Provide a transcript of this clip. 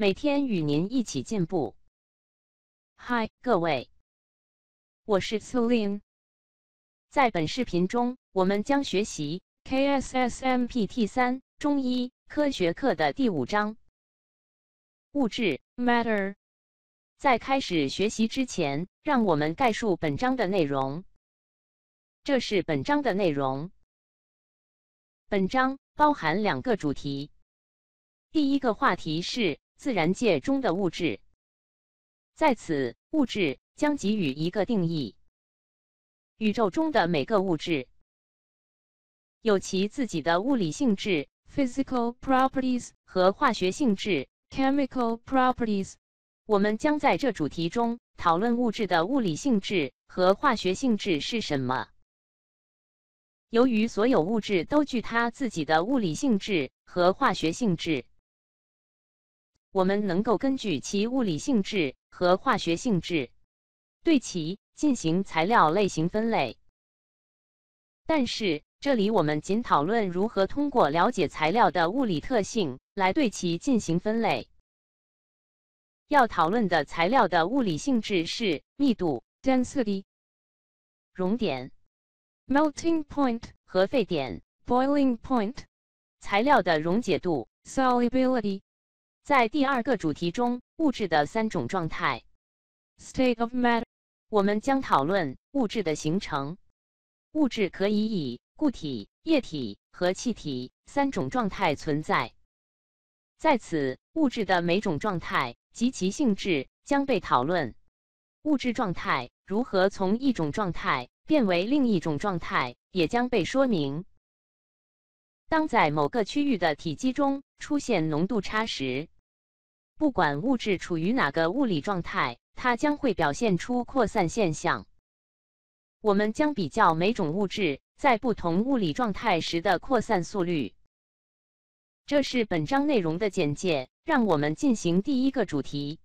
每天与您一起进步。嗨，各位，我是 Celine。在本视频中，我们将学习 KSSMPT 三中医科学课的第五章物质 matter。在开始学习之前，让我们概述本章的内容。这是本章的内容。本章包含两个主题。第一个话题是。自然界中的物质，在此物质将给予一个定义。宇宙中的每个物质有其自己的物理性质 （physical properties） 和化学性质 （chemical properties）。我们将在这主题中讨论物质的物理性质和化学性质是什么。由于所有物质都具它自己的物理性质和化学性质。我们能够根据其物理性质和化学性质对其进行材料类型分类，但是这里我们仅讨论如何通过了解材料的物理特性来对其进行分类。要讨论的材料的物理性质是密度 （density）、熔点 （melting point） 和沸点 （boiling point）、材料的溶解度 （solubility）。在第二个主题中，物质的三种状态 （state of matter），我们将讨论物质的形成。物质可以以固体、液体和气体三种状态存在。在此，物质的每种状态及其性质将被讨论。物质状态如何从一种状态变为另一种状态也将被说明。当在某个区域的体积中出现浓度差时，不管物质处于哪个物理状态，它将会表现出扩散现象。我们将比较每种物质在不同物理状态时的扩散速率。这是本章内容的简介，让我们进行第一个主题。